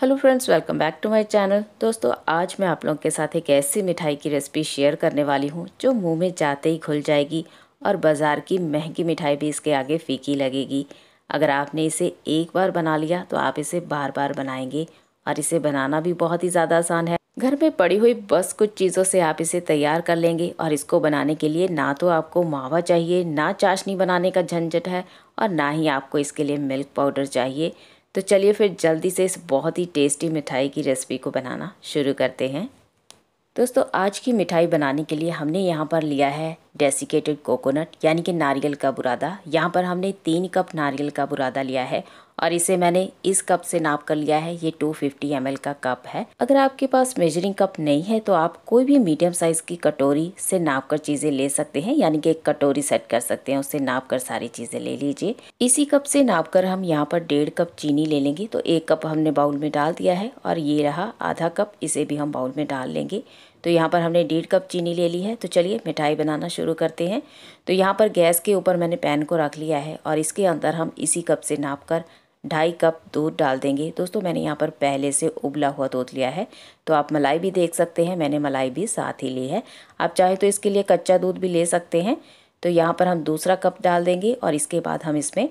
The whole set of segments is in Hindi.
hello friends welcome back to my channel दोस्तों आज मैं आप लोगों के साथ एक ऐसी मिठाई की रेसिपी शेयर करने वाली हूँ जो मुंह में जाते ही खुल जाएगी और बाज़ार की महंगी मिठाई भी इसके आगे फीकी लगेगी अगर आपने इसे एक बार बना लिया तो आप इसे बार बार बनाएंगे और इसे बनाना भी बहुत ही ज़्यादा आसान है घर में पड़ी हुई बस कुछ चीज़ों से आप इसे तैयार कर लेंगे और इसको बनाने के लिए ना तो आपको मावा चाहिए ना चाशनी बनाने का झंझट है और ना ही आपको इसके लिए मिल्क पाउडर चाहिए तो चलिए फिर जल्दी से इस बहुत ही टेस्टी मिठाई की रेसिपी को बनाना शुरू करते हैं दोस्तों आज की मिठाई बनाने के लिए हमने यहाँ पर लिया है डेसिकेटेड कोकोनट यानी कि नारियल का बुरादा यहाँ पर हमने तीन कप नारियल का बुरादा लिया है और इसे मैंने इस कप से नाप कर लिया है ये 250 फिफ्टी का कप है अगर आपके पास मेजरिंग कप नहीं है तो आप कोई भी मीडियम साइज की कटोरी से नाप कर चीजें ले सकते हैं यानी कि एक कटोरी सेट कर सकते हैं उससे नाप कर सारी चीजें ले लीजिए इसी कप से नाप कर हम यहाँ पर डेढ़ कप चीनी ले लेंगे तो एक कप हमने बाउल में डाल दिया है और ये रहा आधा कप इसे भी हम बाउल में डाल लेंगे तो यहाँ पर हमने डेढ़ कप चीनी ले ली है तो चलिए मिठाई बनाना शुरू करते हैं तो यहाँ पर गैस के ऊपर मैंने पैन को रख लिया है और इसके अंदर हम इसी कप से नाप कर ढाई कप दूध डाल देंगे दोस्तों मैंने यहाँ पर पहले से उबला हुआ दूध लिया है तो आप मलाई भी देख सकते हैं मैंने मलाई भी साथ ही ली है आप चाहे तो इसके लिए कच्चा दूध भी ले सकते हैं तो यहाँ पर हम दूसरा कप डाल देंगे और इसके बाद हम इसमें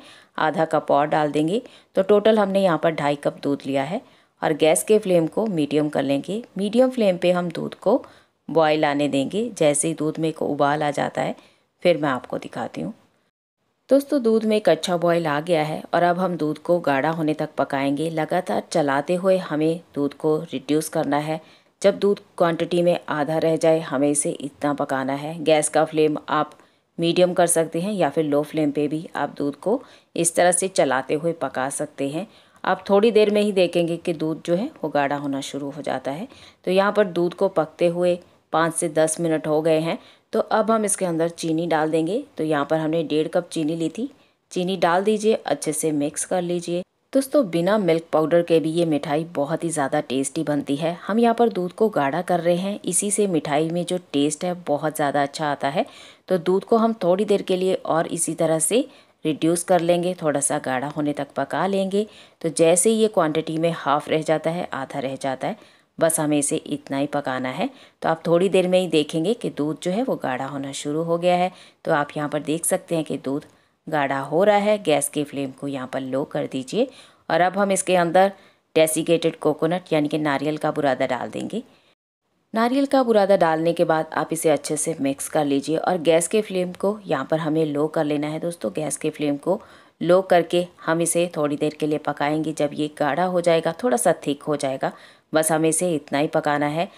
आधा कप और डाल देंगे तो टोटल हमने यहाँ पर ढाई कप दूध लिया है और गैस के फ्लेम को मीडियम कर लेंगे मीडियम फ्लेम पे हम दूध को बॉयल आने देंगे जैसे ही दूध में एक उबाल आ जाता है फिर मैं आपको दिखाती हूँ दोस्तों दूध में एक अच्छा बॉयल आ गया है और अब हम दूध को गाढ़ा होने तक पकाएंगे लगातार चलाते हुए हमें दूध को रिड्यूस करना है जब दूध क्वांटिटी में आधा रह जाए हमें इसे इतना पकाना है गैस का फ्लेम आप मीडियम कर सकते हैं या फिर लो फ्लेम पे भी आप दूध को इस तरह से चलाते हुए पका सकते हैं आप थोड़ी देर में ही देखेंगे कि दूध जो है वो गाढ़ा होना शुरू हो जाता है तो यहाँ पर दूध को पकते हुए पाँच से दस मिनट हो गए हैं तो अब हम इसके अंदर चीनी डाल देंगे तो यहाँ पर हमने डेढ़ कप चीनी ली थी चीनी डाल दीजिए अच्छे से मिक्स कर लीजिए दोस्तों बिना मिल्क पाउडर के भी ये मिठाई बहुत ही ज़्यादा टेस्टी बनती है हम यहाँ पर दूध को गाढ़ा कर रहे हैं इसी से मिठाई में जो टेस्ट है बहुत ज़्यादा अच्छा आता है तो दूध को हम थोड़ी देर के लिए और इसी तरह से रिड्यूस कर लेंगे थोड़ा सा गाढ़ा होने तक पका लेंगे तो जैसे ही ये क्वांटिटी में हाफ़ रह जाता है आधा रह जाता है बस हमें इसे इतना ही पकाना है तो आप थोड़ी देर में ही देखेंगे कि दूध जो है वो गाढ़ा होना शुरू हो गया है तो आप यहाँ पर देख सकते हैं कि दूध गाढ़ा हो रहा है गैस के फ्लेम को यहाँ पर लो कर दीजिए और अब हम इसके अंदर डेसिकेटेड कोकोनट यानी कि नारियल का बुरादा डाल देंगे नारियल का बुरादा डालने के बाद आप इसे अच्छे से मिक्स कर लीजिए और गैस के फ्लेम को यहाँ पर हमें लो कर लेना है दोस्तों गैस के फ्लेम को लो करके हम इसे थोड़ी देर के लिए पकाएंगे जब ये गाढ़ा हो जाएगा थोड़ा सा थिक हो जाएगा बस हमें इसे इतना ही पकाना है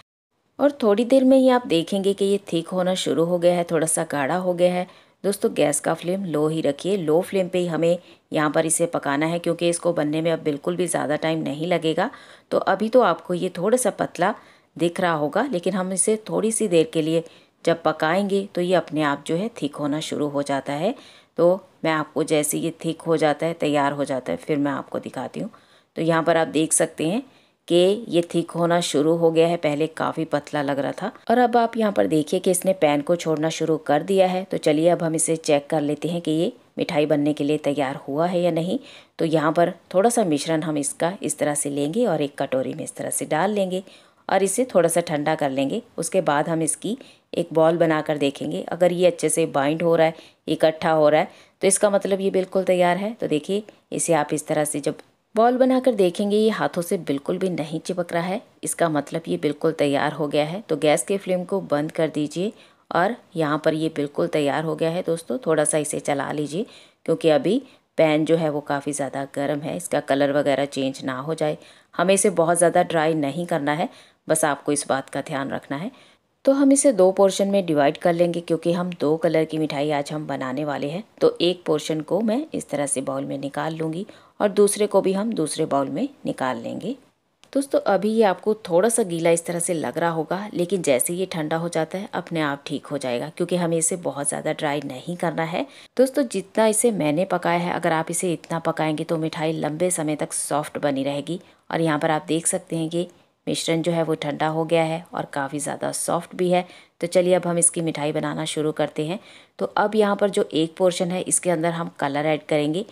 और थोड़ी देर में ही आप देखेंगे कि ये थिक होना शुरू हो गया है थोड़ा सा गाढ़ा हो गया है दोस्तों गैस का फ्लेम लो ही रखिए लो फ्लेम पे ही हमें यहाँ पर इसे पकाना है क्योंकि इसको बनने में अब बिल्कुल भी ज़्यादा टाइम नहीं लगेगा तो अभी तो आपको ये थोड़ा सा पतला दिख रहा होगा लेकिन हम इसे थोड़ी सी देर के लिए जब पकाएंगे तो ये अपने आप जो है थिक होना शुरू हो जाता है तो मैं आपको जैसे ये थिक हो जाता है तैयार हो जाता है फिर मैं आपको दिखाती हूँ तो यहाँ पर आप देख सकते हैं कि ये थिक होना शुरू हो गया है पहले काफ़ी पतला लग रहा था और अब आप यहाँ पर देखिए कि इसने पैन को छोड़ना शुरू कर दिया है तो चलिए अब हम इसे चेक कर लेते हैं कि ये मिठाई बनने के लिए तैयार हुआ है या नहीं तो यहाँ पर थोड़ा सा मिश्रण हम इसका इस तरह से लेंगे और एक कटोरी में इस तरह से डाल लेंगे और इसे थोड़ा सा ठंडा कर लेंगे उसके बाद हम इसकी एक बॉल बनाकर देखेंगे अगर ये अच्छे से बाइंड हो रहा है इकट्ठा हो रहा है तो इसका मतलब ये बिल्कुल तैयार है तो देखिए इसे आप इस तरह से जब बॉल बनाकर देखेंगे ये हाथों से बिल्कुल भी नहीं चिपक रहा है इसका मतलब ये बिल्कुल तैयार हो गया है तो गैस के फ्लेम को बंद कर दीजिए और यहाँ पर ये बिल्कुल तैयार हो गया है दोस्तों थोड़ा सा इसे चला लीजिए क्योंकि अभी पैन जो है वो काफ़ी ज़्यादा गर्म है इसका कलर वगैरह चेंज ना हो जाए हमें इसे बहुत ज़्यादा ड्राई नहीं करना है बस आपको इस बात का ध्यान रखना है तो हम इसे दो पोर्शन में डिवाइड कर लेंगे क्योंकि हम दो कलर की मिठाई आज हम बनाने वाले हैं तो एक पोर्शन को मैं इस तरह से बाउल में निकाल लूँगी और दूसरे को भी हम दूसरे बाउल में निकाल लेंगे दोस्तों अभी ये आपको थोड़ा सा गीला इस तरह से लग रहा होगा लेकिन जैसे ये ठंडा हो जाता है अपने आप ठीक हो जाएगा क्योंकि हमें इसे बहुत ज़्यादा ड्राई नहीं करना है दोस्तों जितना इसे मैंने पकाया है अगर आप इसे इतना पकाएंगे तो मिठाई लंबे समय तक सॉफ्ट बनी रहेगी और यहाँ पर आप देख सकते हैं कि मिश्रण जो है वो ठंडा हो गया है और काफ़ी ज़्यादा सॉफ्ट भी है तो चलिए अब हम इसकी मिठाई बनाना शुरू करते हैं तो अब यहाँ पर जो एक पोर्शन है इसके अंदर हम कलर ऐड करेंगे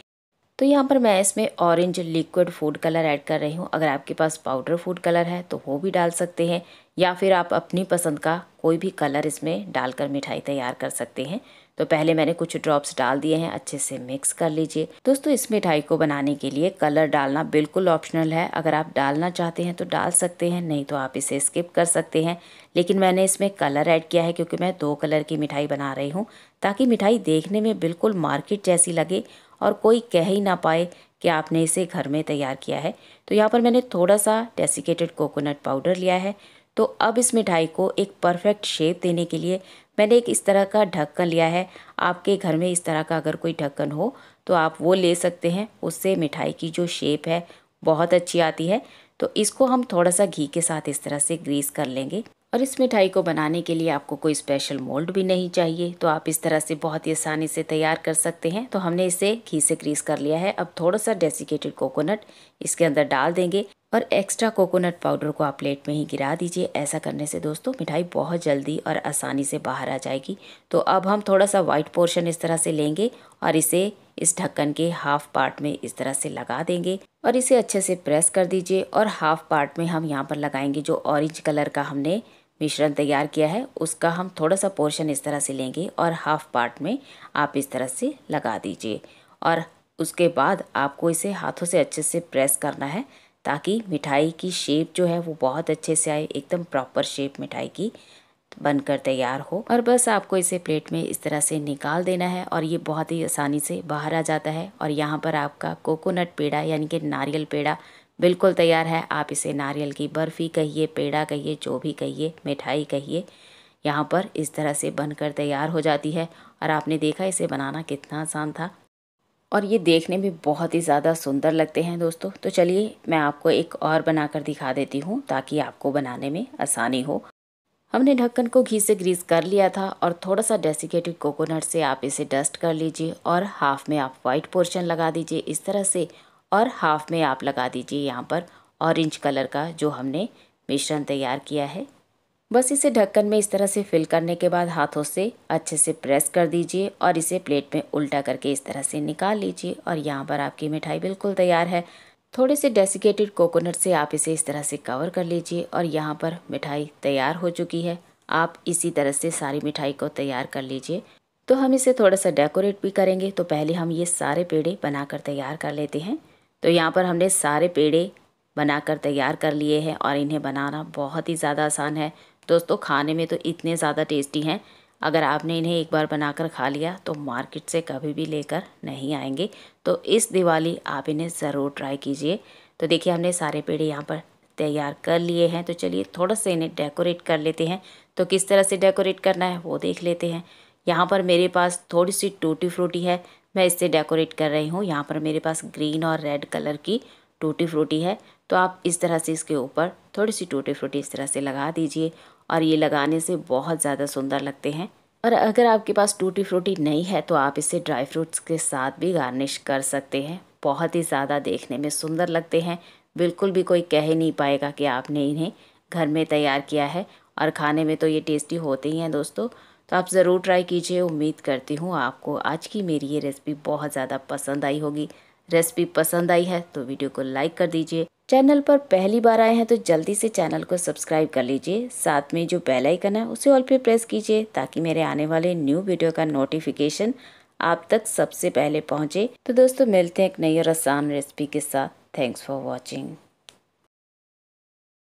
तो यहाँ पर मैं इसमें orange liquid food colour add कर रही हूँ अगर आपके पास पाउडर फूड कलर है तो वो भी डाल सकते हैं या फिर आप अपनी पसंद का कोई भी कलर इसमें डालकर मिठाई तैयार कर सकते हैं तो पहले मैंने कुछ ड्रॉप्स डाल दिए हैं अच्छे से मिक्स कर लीजिए दोस्तों इस मिठाई को बनाने के लिए कलर डालना बिल्कुल ऑप्शनल है अगर आप डालना चाहते हैं तो डाल सकते हैं नहीं तो आप इसे स्किप कर सकते हैं लेकिन मैंने इसमें कलर ऐड किया है क्योंकि मैं दो कलर की मिठाई बना रही हूँ ताकि मिठाई देखने में बिल्कुल मार्केट जैसी लगे और कोई कह ही ना पाए कि आपने इसे घर में तैयार किया है तो यहाँ पर मैंने थोड़ा सा डेसिकेटेड कोकोनट पाउडर लिया है तो अब इस मिठाई को एक परफेक्ट शेप देने के लिए मैंने एक इस तरह का ढक्कन लिया है आपके घर में इस तरह का अगर कोई ढक्कन हो तो आप वो ले सकते हैं उससे मिठाई की जो शेप है बहुत अच्छी आती है तो इसको हम थोड़ा सा घी के साथ इस तरह से ग्रीस कर लेंगे और इस मिठाई को बनाने के लिए आपको कोई स्पेशल मोल्ड भी नहीं चाहिए तो आप इस तरह से बहुत ही आसानी से तैयार कर सकते हैं तो हमने इसे घी से ग्रीस कर लिया है अब थोड़ा सा डेसिकेटेड कोकोनट इसके अंदर डाल देंगे और एक्स्ट्रा कोकोनट पाउडर को आप प्लेट में ही गिरा दीजिए ऐसा करने से दोस्तों मिठाई बहुत जल्दी और आसानी से बाहर आ जाएगी तो अब हम थोड़ा सा वाइट पोर्शन इस तरह से लेंगे और इसे इस ढक्कन के हाफ पार्ट में इस तरह से लगा देंगे और इसे अच्छे से प्रेस कर दीजिए और हाफ पार्ट में हम यहाँ पर लगाएंगे जो ऑरेंज कलर का हमने मिश्रण तैयार किया है उसका हम थोड़ा सा पोर्शन इस तरह से लेंगे और हाफ पार्ट में आप इस तरह से लगा दीजिए और उसके बाद आपको इसे हाथों से अच्छे से प्रेस करना है ताकि मिठाई की शेप जो है वो बहुत अच्छे से आए एकदम प्रॉपर शेप मिठाई की बनकर तैयार हो और बस आपको इसे प्लेट में इस तरह से निकाल देना है और ये बहुत ही आसानी से बाहर आ जाता है और यहाँ पर आपका कोकोनट पेड़ा यानी कि नारियल पेड़ा बिल्कुल तैयार है आप इसे नारियल की बर्फ़ी कहिए पेड़ा कहिए जो भी कहिए मिठाई कहिए यहाँ पर इस तरह से बनकर तैयार हो जाती है और आपने देखा इसे बनाना कितना आसान था और ये देखने में बहुत ही ज़्यादा सुंदर लगते हैं दोस्तों तो चलिए मैं आपको एक और बनाकर दिखा देती हूँ ताकि आपको बनाने में आसानी हो हमने ढक्कन को घी से ग्रीस कर लिया था और थोड़ा सा डेसिकेटेड कोकोनट से आप इसे डस्ट कर लीजिए और हाफ में आप वाइट पोर्शन लगा दीजिए इस तरह से और हाफ में आप लगा दीजिए यहाँ पर ऑरेंज कलर का जो हमने मिश्रण तैयार किया है बस इसे ढक्कन में इस तरह से फिल करने के बाद हाथों से अच्छे से प्रेस कर दीजिए और इसे प्लेट में उल्टा करके इस तरह से निकाल लीजिए और यहाँ पर आपकी मिठाई बिल्कुल तैयार है थोड़े से डेसिकेटेड कोकोनट से आप इसे इस तरह से कवर कर लीजिए और यहाँ पर मिठाई तैयार हो चुकी है आप इसी तरह से सारी मिठाई को तैयार कर लीजिए तो हम इसे थोड़ा सा डेकोरेट भी करेंगे तो पहले हम ये सारे पेड़े बनाकर तैयार कर लेते हैं तो यहाँ पर हमने सारे पेड़े बनाकर तैयार कर लिए हैं और इन्हें बनाना बहुत ही ज़्यादा आसान है दोस्तों खाने में तो इतने ज़्यादा टेस्टी हैं अगर आपने इन्हें एक बार बनाकर खा लिया तो मार्केट से कभी भी लेकर नहीं आएंगे तो इस दिवाली आप इन्हें ज़रूर ट्राई कीजिए तो देखिए हमने सारे पेड़े यहाँ पर तैयार कर लिए हैं तो चलिए थोड़ा सा इन्हें डेकोरेट कर लेते हैं तो किस तरह से डेकोरेट करना है वो देख लेते हैं यहाँ पर मेरे पास थोड़ी सी टूटी फ्रूटी है मैं इससे डेकोरेट कर रही हूँ यहाँ पर मेरे पास ग्रीन और रेड कलर की टूटी फ्रूटी है तो आप इस तरह से इसके ऊपर थोड़ी सी टूटी फ्रूटी इस तरह से लगा दीजिए और ये लगाने से बहुत ज़्यादा सुंदर लगते हैं और अगर आपके पास टूटी फ्रूटी नहीं है तो आप इसे ड्राई फ्रूट्स के साथ भी गार्निश कर सकते हैं बहुत ही ज़्यादा देखने में सुंदर लगते हैं बिल्कुल भी कोई कह ही नहीं पाएगा कि आपने इन्हें घर में तैयार किया है और खाने में तो ये टेस्टी होते ही हैं दोस्तों तो आप ज़रूर ट्राई कीजिए उम्मीद करती हूँ आपको आज की मेरी ये रेसिपी बहुत ज़्यादा पसंद आई होगी रेसिपी पसंद आई है तो वीडियो को लाइक कर दीजिए चैनल पर पहली बार आए हैं तो जल्दी से चैनल को सब्सक्राइब कर लीजिए साथ में जो बेल आइकन है उसे ऑल पे प्रेस कीजिए ताकि मेरे आने वाले न्यू वीडियो का नोटिफिकेशन आप तक सबसे पहले पहुंचे तो दोस्तों मिलते हैं एक नई और आसान रेसिपी के साथ थैंक्स फॉर वॉचिंग